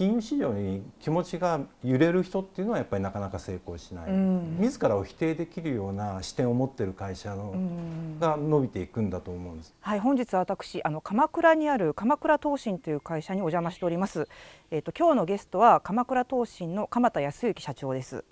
金融市場に気持ちが揺れる人っていうのはやっぱりなかなか成功しない、うん、自らを否定できるような視点を持ってる会社の、うん、が伸びていくんだと思うんです。はい、本日私あの鎌倉にある鎌倉東進という会社にお邪魔しております。えっ、ー、と今日のゲストは鎌倉東進の鎌田康之社長です。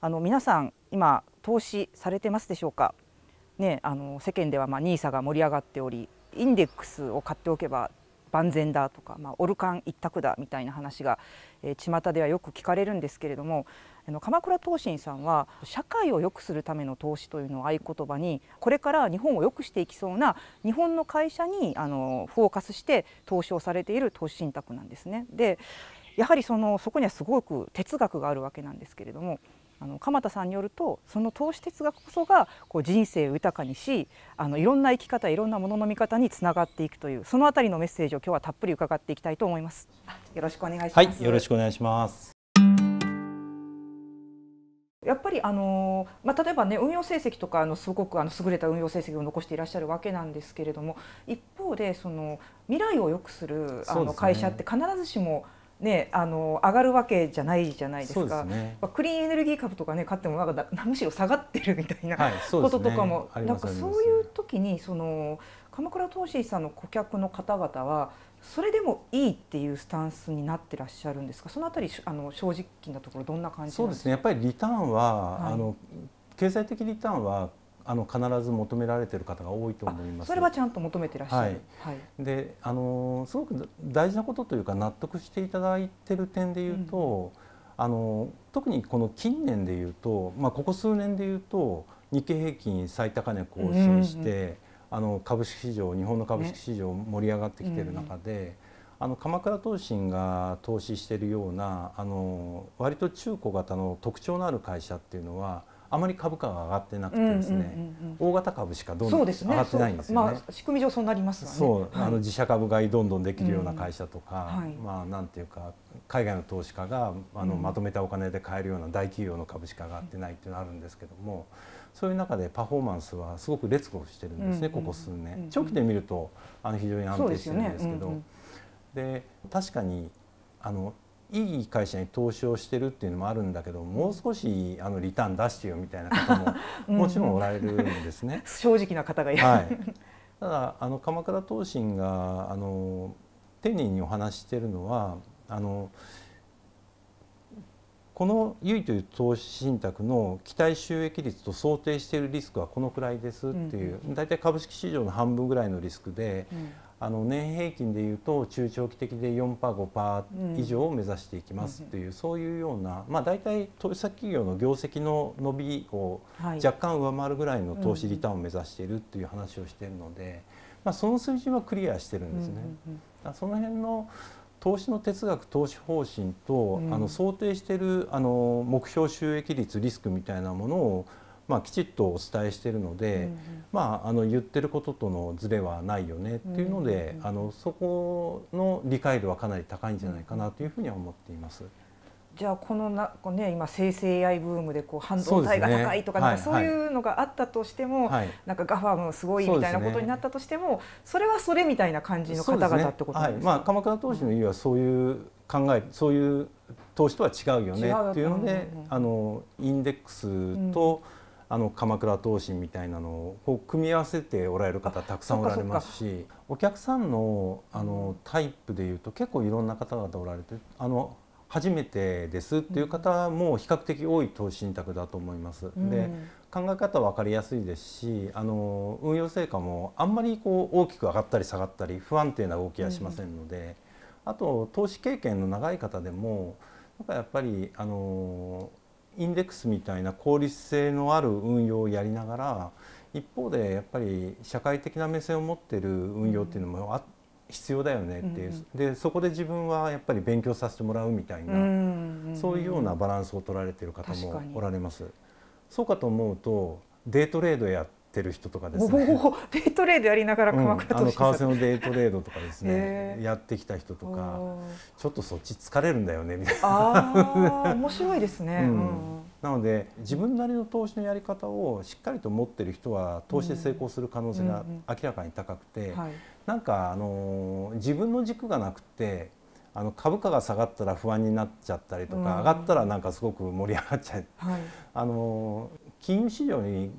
あの皆さん今投資されてますでしょうか。ね、あの世間ではまあニーサが盛り上がっており、インデックスを買っておけば万全だとか、まあ、オルカン一択だみたいな話が、えー、巷ではよく聞かれるんですけれどもあの鎌倉東進さんは社会を良くするための投資というのを合言葉にこれから日本を良くしていきそうな日本の会社にあのフォーカスして投資をされている投資信託なんですね。でやはりそのそこにはすごく哲学があるわけなんですけれどもあの鎌田さんによるとその投資哲学こそがこう人生を豊かにしあのいろんな生き方いろんなものの見方につながっていくというそのあたりのメッセージを今日はたっぷり伺っていきたいと思います。よろしくお願いします。はい、よろしくお願いします。やっぱりあの、まあ、例えばね運用成績とかあのすごくあの優れた運用成績を残していらっしゃるわけなんですけれども一方でその未来を良くするあの会社って必ずしも、ねね、あの上がるわけじゃないじゃないですか、ね、クリーンエネルギー株とかね買ってもなんかむしろ下がってるみたいな、こととかも、なんかそういう時にその鎌倉投資さんの顧客の方々はそれでもいいっていうスタンスになってらっしゃるんですかそのあたりあの正直なところどんな感じそうですねやっぱりリターンは、はい、あの経済的リターンはあの必ず求められている方が多いと思います。それはちゃんと求めてらっしゃる。はい。はい、で、あのすごく大事なことというか納得していただいている点で言うと、うん、あの特にこの近年で言うと、まあここ数年で言うと日経平均最高値更新して、うんうん、あの株式市場日本の株式市場盛り上がってきてる中で。ねうんあの鎌倉投信が投資しているようなあの割と中古型の特徴のある会社っていうのはあまり株価が上がってなくてですね、大型株しかどんどん上がってないんですよね。ねまあ、仕組み上そうなります、ね、そう、はい、あの自社株買いどんどんできるような会社とか、うん、まあなんていうか海外の投資家があのまとめたお金で買えるような大企業の株しか上がってないっていうのはあるんですけども、そういう中でパフォーマンスはすごく劣後してるんですね、ここ数年。長期で見るとあの非常に安定してるんですけど、で、ねうんうん、確かにあのいい会社に投資をしてるっていうのもあるんだけどもう少しあのリターン出してよみたいな方も もちろんおられるんですね。正直な方がいる、はい、ただあの鎌倉投信があの丁寧にお話しているのはあのこの唯という投資信託の期待収益率と想定しているリスクはこのくらいですっていう、うんうん、大体株式市場の半分ぐらいのリスクで、うん、あの年平均でいうと中長期的で 4%5% 以上を目指していきますという、うん、そういうような、まあ、大体投資先企業の業績の伸びを若干上回るぐらいの投資リターンを目指しているという話をしているので、まあ、その数字はクリアしてるんですね。うんうん、その辺の投資の哲学投資方針と、あの想定しているあの目標収益率リスクみたいなものをまあ、きちっとお伝えしてるので、うん、まあ、あの言ってることとのズレはないよねっていうので、うん、あのそこの理解度はかなり高いんじゃないかなというふうには思っています。じゃあこのなこね今生成 AI ブームでこう半導体が高いとか、なんかそういうのがあったとしても、なんかガファムすごいみたいなことになったとしても、それはそれみたいな感じの方々ってことですね、はい、まあ鎌倉投資の意味はそういう考え、そういう投資とは違うよねっていうので、ううんうん、あのインデックスと、うんあの鎌倉投神みたいなのをこう組み合わせておられる方たくさんおられますしお客さんのあのタイプでいうと結構いろんな方々おられてあの初めてですっていう方も比較的多い投資信託だと思います。で考え方は分かりやすいですしあの運用成果もあんまりこう大きく上がったり下がったり不安定な動きはしませんので、あと投資経験の長い方でもなんかやっぱりあのインデックスみたいな効率性のある運用をやりながら一方でやっぱり社会的な目線を持ってる運用っていうのもあ必要だよねっていう、うんでそこで自分はやっぱり勉強させてもらうみたいな、うんうんうん、そういうようなバランスを取られてる方もおられます。そうかと思うとデイトレードやってる人とかですねデイトレードやりながら鎌倉投資、うん、あの為替のデイトレードとかですね、えー、やってきた人とかちょっとそっち疲れるんだよねみたいな面白いですね、うん、なので自分なりの投資のやり方をしっかりと持ってる人は投資で成功する可能性が明らかに高くて、なんかあの自分の軸がなくてあの株価が下がったら不安になっちゃったりとか、上がったらなんかすごく盛り上がっちゃう、はい、あの金融市場に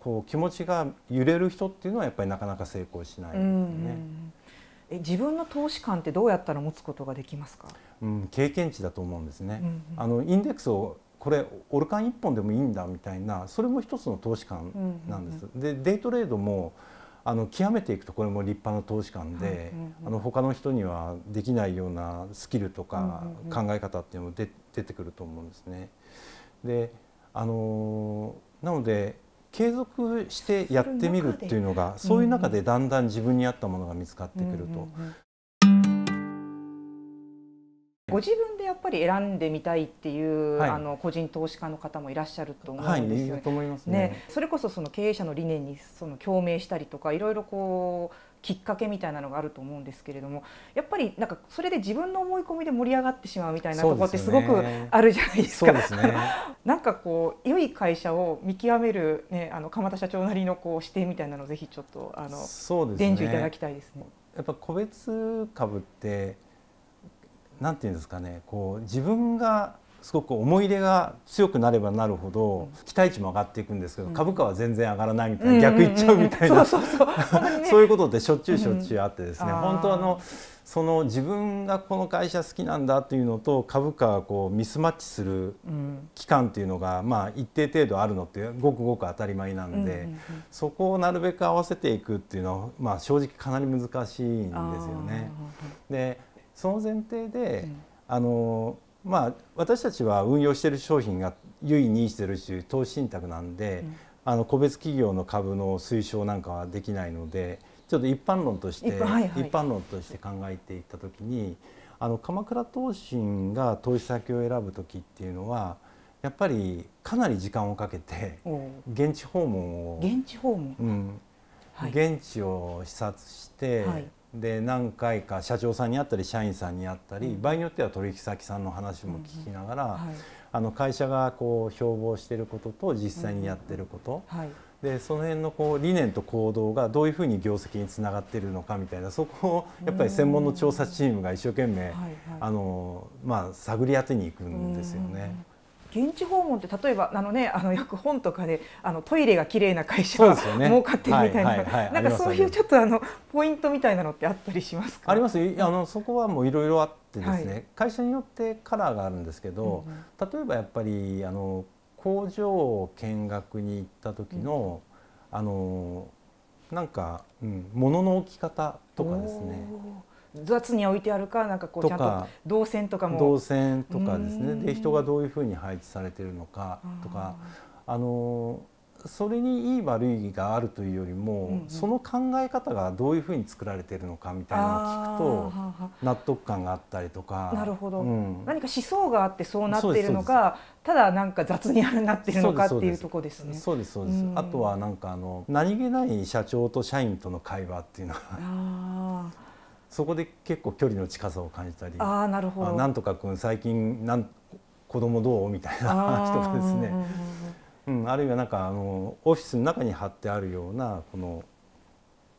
こう気持ちが揺れる人っていうのはやっぱりなかなか成功しない、ねう自分の投資観ってどうやったら持つことができますか、うん、経験値だと思うんですね、うんうん、あのインデックスをこれオルカン一本でもいいんだみたいなそれも一つの投資観なんです、うんうんうん、でデイトレードもあの極めていくとこれも立派な投資観で、うんうんうん、あの他の人にはできないようなスキルとか考え方っていうのも出てくると思うんですね。であのなので継続してやってみるっていうのがそういう中でだんだん自分に合ったものが見つかってくると。ご自分でやっぱり選んでみたいっていう、はい、あの個人投資家の方もいらっしゃると思うんですよね。はい、ねそれこそその経営者の理念にその共鳴したりとかいろいろこうきっかけみたいなのがあると思うんですけれどもやっぱりなんかそれで自分の思い込みで盛り上がってしまうみたいなところってすごくあるじゃないですか。すね、なんかこう良い会社を見極める、ね、あの鎌田社長なりのこう視点みたいなのをぜひちょっとあの、ね、伝授いただきたいですね。やっぱ個別株ってなんていうんですかねこう自分がすごく思い入れが強くなればなるほど期待値も上がっていくんですけど、株価は全然上がらないみたいな、逆いっちゃうみたいな そういうことってしょっちゅうしょっちゅうあってですね、本当あのその自分がこの会社好きなんだというのと株価がこうミスマッチする期間というのが、まあ、一定程度あるのってごくごく当たり前なんで、そこをなるべく合わせていくっていうのは、まあ、正直かなり難しいんですよね。でその前提で、あのまあ、私たちは運用している商品が優位にしてるし投資信託なんで、うん、あの個別企業の株の推奨なんかはできないのでちょっと一般論として、はいはい、一般論として考えていった時にあの鎌倉投信が投資先を選ぶ時っていうのはやっぱりかなり時間をかけて現地訪問を現地訪問、うんはい、現地を視察して、はい、で何回か社長さんに会ったり社員さんに会ったり、場合によっては取引先さんの話も聞きながら、あの会社がこう標榜していることと実際にやってること、でその辺のこう理念と行動がどういうふうに業績につながっているのかみたいなそこをやっぱり専門の調査チームが一生懸命、あのまあ、探り当てにいくんですよね。現地訪問って例えばあのねあのよく本とかであのトイレが綺麗な会社が儲、ね、かってるみたいな、はいはい、なんかそういうちょっとあのポイントみたいなのってあったりしますか？あります。あのそこはもういろいろあってですね、はい、会社によってカラーがあるんですけど、うん、例えばやっぱりあの工場を見学に行った時の、うん、あのなんか、うん、物の置き方とかですね。雑に置いてあるかなんかこうちゃんと動線とかも動線とかですねで人がどういうふうに配置されてるのかとかあのそれにいい悪いがあるというよりも、うんうん、その考え方がどういうふうに作られてるのかみたいなのを聞くと納得感があったりとかなるほど、うん、何か思想があってそうなっているのかただなんか雑になっているのかっていうとこですね。そうですそうです、あとはなんかあの何気ない社長と社員との会話っていうのがそこで結構距離の近さを感じたりあなるほどなんとか君最近なん子供どうみたいな話とかですねうん、あるいはなんかあのオフィスの中に貼ってあるようなこの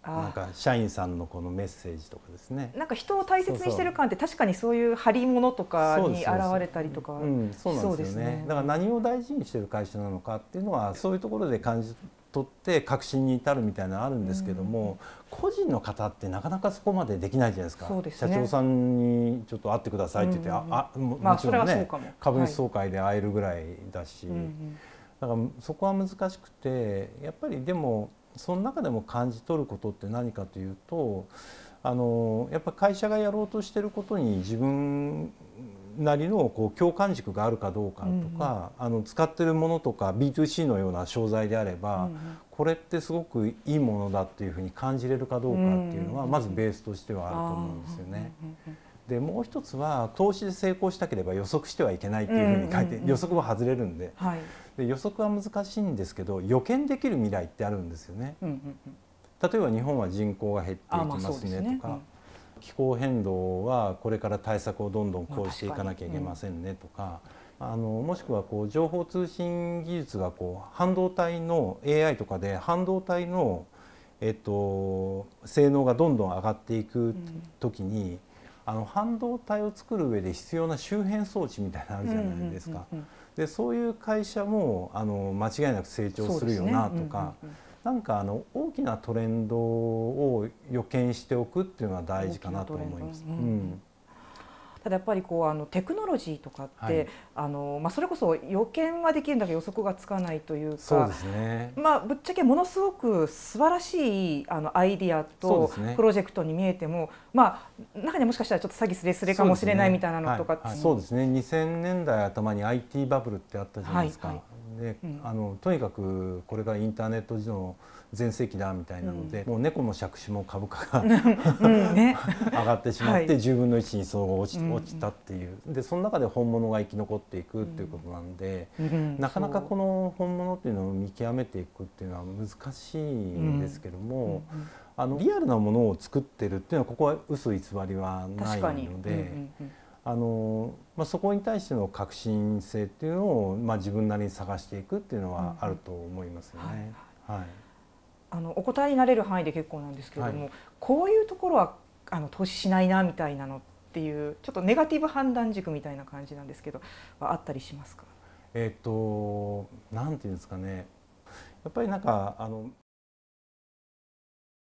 なんか社員さんのこのメッセージとかですねなんか人を大切にしてる感って確かにそういう貼り物とかに現れたりとかそうですね、うんね、だから何を大事にしてる会社なのかっていうのはそういうところで感じ取って確信に至るみたいなのあるんですけども、個人の方ってなかなかそこまでできないじゃないですか、ね、社長さんにちょっと会ってくださいって言って、ああももちろんね、株主総会で会えるぐらいだし、だからそこは難しくてやっぱりでもその中でも感じ取ることって何かというとあのやっぱ会社がやろうとしてることに自分なりのこう共感軸があるかどうかとか、うん、あの使ってるものとか B2C のような商材であれば、うん、これってすごくいいものだっていうふうに感じれるかどうかっていうのは、まずベースとしてはあると思うんですよね。でもう一つは投資で成功したければ予測してはいけないっていうふうに書いて、予測は外れるんではい、で予測は難しいんですけど予見できる未来ってあるんですよね。例えば日本は人口が減っていきますねとか。気候変動はこれから対策をどんどんこうしていかなきゃいけませんねとか。あのもしくはこう情報通信技術がこう半導体の AI とかで半導体の、えっと、性能がどんどん上がっていく時に、うん、あの半導体を作る上で必要な周辺装置みたいなのあるじゃないですか。でそういう会社もあの間違いなく成長するよなとか、ねうんうんうん、なんかあの大きなトレンドを予見しておくっていうのは大事かなと思います。ただやっぱりこうあのテクノロジーとかって、はい、あのまあ、それこそ予見はできるんだけど予測がつかないというかそうですね、まあ、ぶっちゃけものすごく素晴らしいあのアイディアとプロジェクトに見えても、ね、まあ、中にはもしかしたらちょっと詐欺すれすれかもしれないみたいなのとかそうですねはい、はい、ですね2000年代頭に IT バブルってあったじゃないですか、はいはい、で、うん、あのとにかくこれがインターネット時の全盛期だみたいなので、うん、もう猫も借子も株価が ね、上がってしまって、10分の1にそう落ち落ちたっていう、でその中で本物が生き残っていくっていうことなんで、なかなかこの本物っていうのを見極めていくっていうのは難しいんですけども。あのリアルなものを作ってるっていうのはここは嘘偽りはないので、うんうんうん、あのまあ、そこに対しての革新性っていうのを、まあ、自分なりに探していくっていうのはあると思いますよね。はい、あのお答えになれる範囲で結構なんですけれども、はい、こういうところはあの投資しないなみたいなのっていうちょっとネガティブ判断軸みたいな感じなんですけどはあったりしますかえっ、となんていうんですかねやっぱりなんかあの